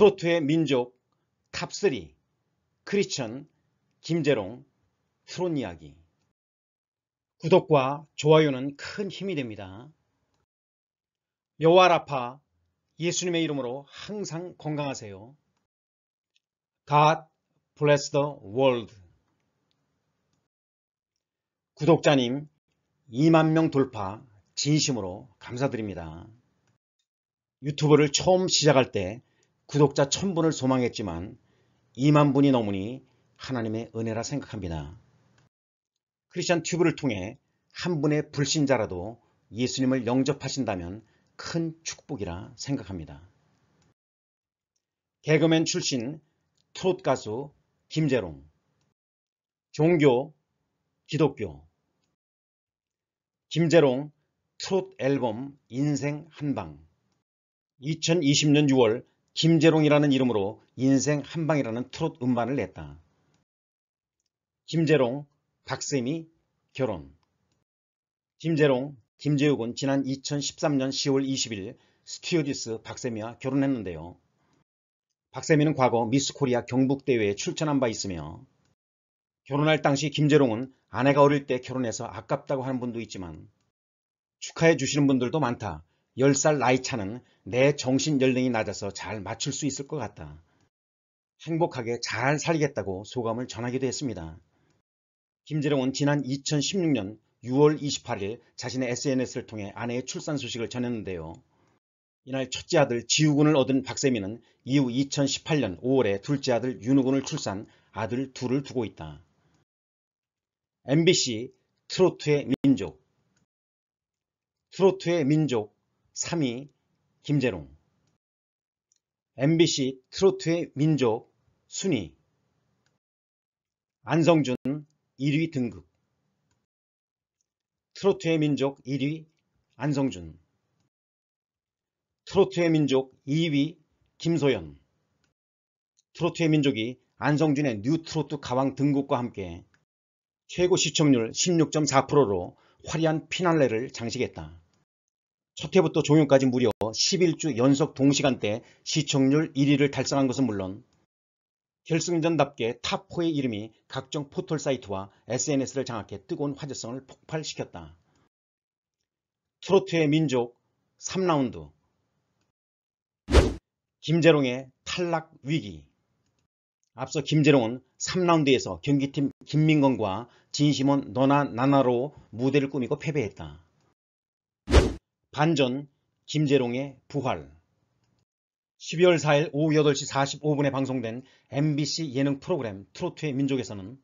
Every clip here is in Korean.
트로트의 민족 탑3 크리천 김재롱 트론 이야기 구독과 좋아요는 큰 힘이 됩니다. 여와라파 예수님의 이름으로 항상 건강하세요. God bless the world 구독자님 2만 명 돌파 진심으로 감사드립니다. 유튜브를 처음 시작할 때 구독자 1000분을 소망했지만 2만 분이 넘으니 하나님의 은혜라 생각합니다. 크리스천 튜브를 통해 한 분의 불신자라도 예수님을 영접하신다면 큰 축복이라 생각합니다. 개그맨 출신 트롯 가수 김재롱 종교, 기독교 김재롱 트롯 앨범 인생 한방 2020년 6월 김재롱이라는 이름으로 인생 한방이라는 트롯 음반을 냈다. 김재롱, 박쌤이 결혼 김재롱, 김재욱은 지난 2013년 10월 20일 스튜어디스 박쌤이와 결혼했는데요. 박세미는 과거 미스코리아 경북대회에 출전한 바 있으며 결혼할 당시 김재롱은 아내가 어릴 때 결혼해서 아깝다고 하는 분도 있지만 축하해 주시는 분들도 많다. 10살 나이 차는 내 정신 연령이 낮아서 잘 맞출 수 있을 것 같다. 행복하게 잘 살겠다고 소감을 전하기도 했습니다. 김재룡은 지난 2016년 6월 28일 자신의 SNS를 통해 아내의 출산 소식을 전했는데요. 이날 첫째 아들 지우군을 얻은 박세민은 이후 2018년 5월에 둘째 아들 윤우군을 출산 아들 둘을 두고 있다. MBC 트로트의 민족 트로트의 민족 3위 김재롱 MBC 트로트의 민족 순위 안성준 1위 등극 트로트의 민족 1위 안성준 트로트의 민족 2위 김소연 트로트의 민족이 안성준의 뉴트로트 가왕 등극과 함께 최고 시청률 16.4%로 화려한 피날레를 장식했다. 첫 해부터 종영까지 무려 11주 연속 동시간대 시청률 1위를 달성한 것은 물론 결승전답게 탑4의 이름이 각종 포털 사이트와 SNS를 장악해 뜨거운 화제성을 폭발시켰다. 트로트의 민족 3라운드 김재롱의 탈락 위기 앞서 김재롱은 3라운드에서 경기팀 김민건과 진심원 너나 나나로 무대를 꾸미고 패배했다. 반전 김재롱의 부활 12월 4일 오후 8시 45분에 방송된 MBC 예능 프로그램 트로트의 민족에서는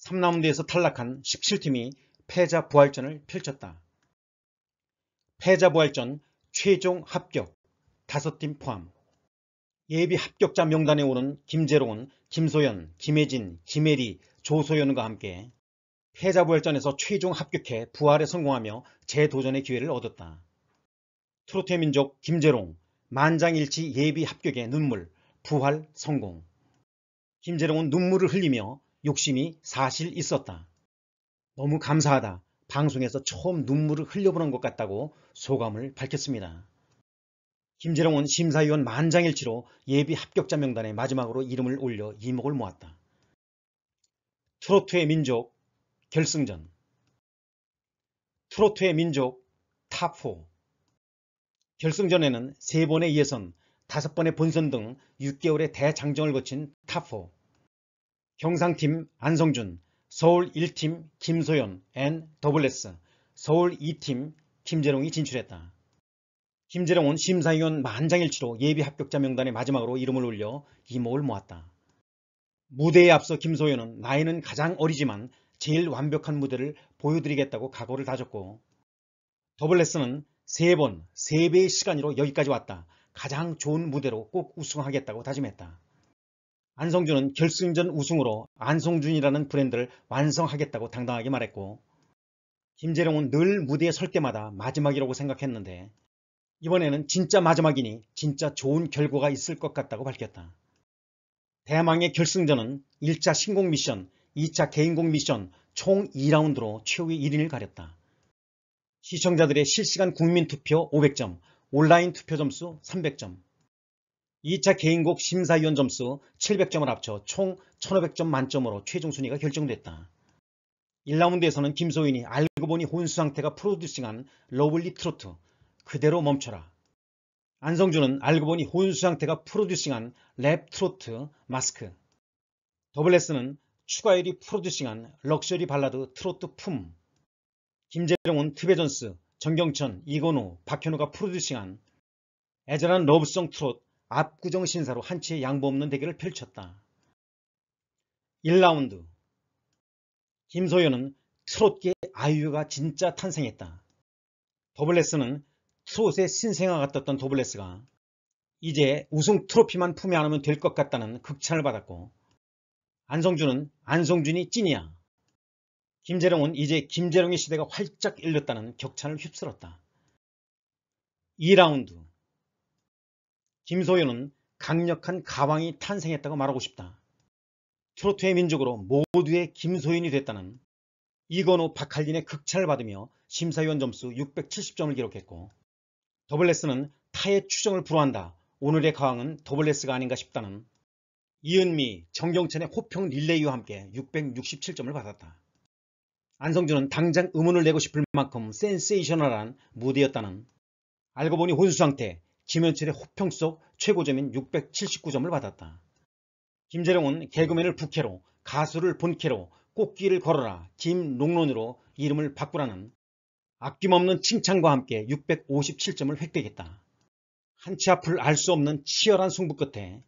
3라운드에서 탈락한 17팀이 패자 부활전을 펼쳤다. 패자 부활전 최종 합격 5팀 포함 예비 합격자 명단에 오른 김재롱은 김소연, 김혜진, 김혜리, 조소연과 함께 패자부활전에서 최종 합격해 부활에 성공하며 재도전의 기회를 얻었다. 트로트의 민족 김재롱 만장일치 예비 합격의 눈물 부활 성공 김재롱은 눈물을 흘리며 욕심이 사실 있었다. 너무 감사하다. 방송에서 처음 눈물을 흘려보는 것 같다고 소감을 밝혔습니다. 김재롱은 심사위원 만장일치로 예비 합격자 명단에 마지막으로 이름을 올려 이목을 모았다. 트로트의 민족 결승전 트로트의 민족 탑4 결승전에는 3번의 예선, 5번의 본선 등 6개월의 대장정을 거친 탑4 경상팀 안성준, 서울 1팀 김소연, NSS, 서울 2팀 김재롱이 진출했다. 김재롱은 심사위원 만장일치로 예비 합격자 명단에 마지막으로 이름을 올려 이목을 모았다. 무대에 앞서 김소연은 나이는 가장 어리지만 제일 완벽한 무대를 보여드리겠다고 각오를 다졌고 더블레스는 3번, 3배의 시간으로 여기까지 왔다. 가장 좋은 무대로 꼭 우승하겠다고 다짐했다. 안성준은 결승전 우승으로 안성준이라는 브랜드를 완성하겠다고 당당하게 말했고 김재룡은 늘 무대에 설 때마다 마지막이라고 생각했는데 이번에는 진짜 마지막이니 진짜 좋은 결과가 있을 것 같다고 밝혔다. 대망의 결승전은 1차 신공 미션 2차 개인공 미션 총 2라운드로 최후의 1인을 가렸다. 시청자들의 실시간 국민투표 500점, 온라인 투표 점수 300점, 2차 개인곡 심사위원 점수 700점을 합쳐 총 1500점 만점으로 최종 순위가 결정됐다. 1라운드에서는 김소인이 알고 보니 혼수 상태가 프로듀싱한 러블리 트로트 그대로 멈춰라. 안성준은 알고 보니 혼수 상태가 프로듀싱한 랩 트로트 마스크. 더블 레스는 추가일이 프로듀싱한 럭셔리 발라드 트로트 품 김재룡은 트베전스, 정경천, 이건우, 박현우가 프로듀싱한 애절한 러브송 트롯 압구정 신사로 한치의 양보 없는 대결을 펼쳤다. 1라운드 김소연은 트롯계 아이유가 진짜 탄생했다. 더블레스는 트롯의 신생아가 떴던 더블레스가 이제 우승 트로피만 품에 안으면 될 것 같다는 극찬을 받았고 안성준은 안성준이 찐이야. 김재룡은 이제 김재룡의 시대가 활짝 열렸다는 격찬을 휩쓸었다. 2라운드 김소연은 강력한 가왕이 탄생했다고 말하고 싶다. 트로트의 민족으로 모두의 김소연이 됐다는 이건호 박할린의 극찬을 받으며 심사위원 점수 670점을 기록했고 더블레스는 타의 추정을 불허한다. 오늘의 가왕은 더블레스가 아닌가 싶다는 이은미, 정경천의 호평 릴레이와 함께 667점을 받았다. 안성준은 당장 의문을 내고 싶을 만큼 센세이셔널한 무대였다는 알고 보니 혼수상태 김현철의 호평 속 최고점인 679점을 받았다. 김재룡은 개그맨을 부캐로 가수를 본캐로 꽃길을 걸어라 김롱론으로 이름을 바꾸라는 아낌없는 칭찬과 함께 657점을 획득했다. 한치 앞을 알 수 없는 치열한 승부 끝에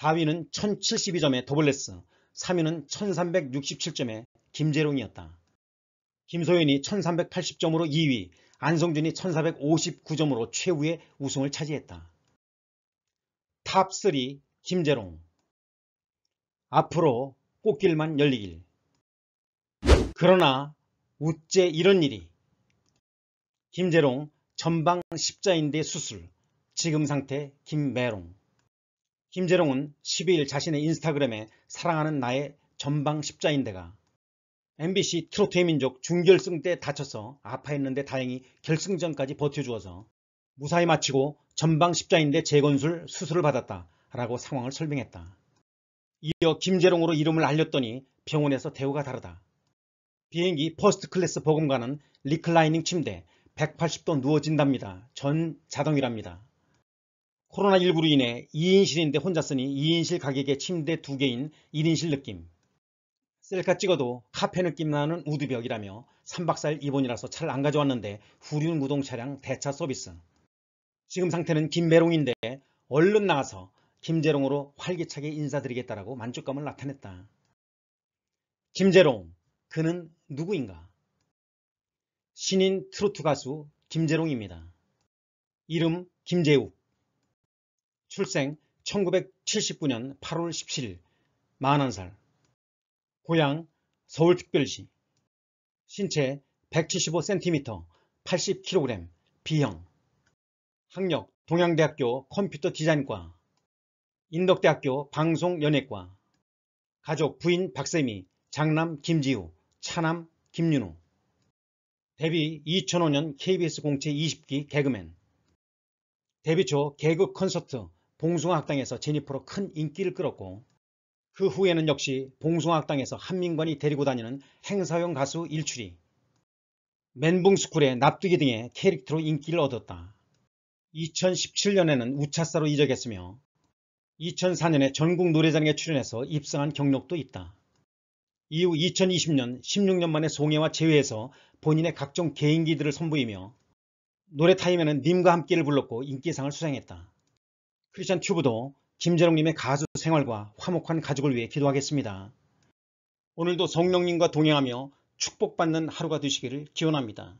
4위는 1072점의 더블레스, 3위는 1367점의 김재룡이었다. 김소연이 1380점으로 2위, 안성준이 1459점으로 최후의 우승을 차지했다. 탑3 김재롱 앞으로 꽃길만 열리길 그러나 우째 이런 일이 김재롱 전방 십자인대 수술 지금 상태 김매롱 김재롱은 12일 자신의 인스타그램에 사랑하는 나의 전방 십자인대가 MBC 트로트의 민족 중결승 때 다쳐서 아파했는데 다행히 결승전까지 버텨주어서 무사히 마치고 전방 십자인대 재건술 수술을 받았다 라고 상황을 설명했다. 이어 김재롱으로 이름을 알렸더니 병원에서 대우가 다르다. 비행기 퍼스트 클래스 보험과는 리클라이닝 침대 180도 누워진답니다. 전 자동이랍니다. 코로나19로 인해 2인실인데 혼자 쓰니 2인실 가격에 침대 2개인 1인실 느낌. 셀카 찍어도 카페 느낌 나는 우드벽이라며 3박 4일 입원이라서 차를 안 가져왔는데 후륜 구동 차량 대차 서비스. 지금 상태는 김배롱인데 얼른 나가서 김재롱으로 활기차게 인사드리겠다라고 만족감을 나타냈다. 김재롱, 그는 누구인가? 신인 트로트 가수 김재롱입니다. 이름 김재욱. 출생 1979년 8월 17일 41살 고향 서울특별시 신체 175cm 80kg 비형 학력 동양대학교 컴퓨터 디자인과 인덕대학교 방송연예과 가족 부인 박세미 장남 김지우 차남 김윤우 데뷔 2005년 KBS 공채 20기 개그맨 데뷔 초 개그 콘서트 봉숭아학당에서 제니퍼로 큰 인기를 끌었고 그 후에는 역시 봉숭아학당에서 한민관이 데리고 다니는 행사용 가수 일출이 멘붕스쿨의 납두기 등의 캐릭터로 인기를 얻었다. 2017년에는 우차사로 이적했으며 2004년에 전국 노래자랑에 출연해서 입상한 경력도 있다. 이후 2020년 16년 만에 송혜와 재회해서 본인의 각종 개인기들을 선보이며 노래 타임에는 님과 함께를 불렀고 인기상을 수상했다. 크리스천 튜브도 김재롱님의 가수 생활과 화목한 가족을 위해 기도하겠습니다. 오늘도 성령님과 동행하며 축복받는 하루가 되시기를 기원합니다.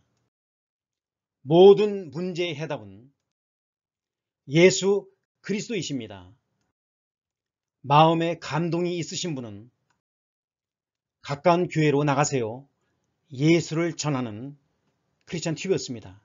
모든 문제의 해답은 예수 그리스도이십니다. 마음에 감동이 있으신 분은 가까운 교회로 나가세요. 예수를 전하는 크리스찬 TV였습니다.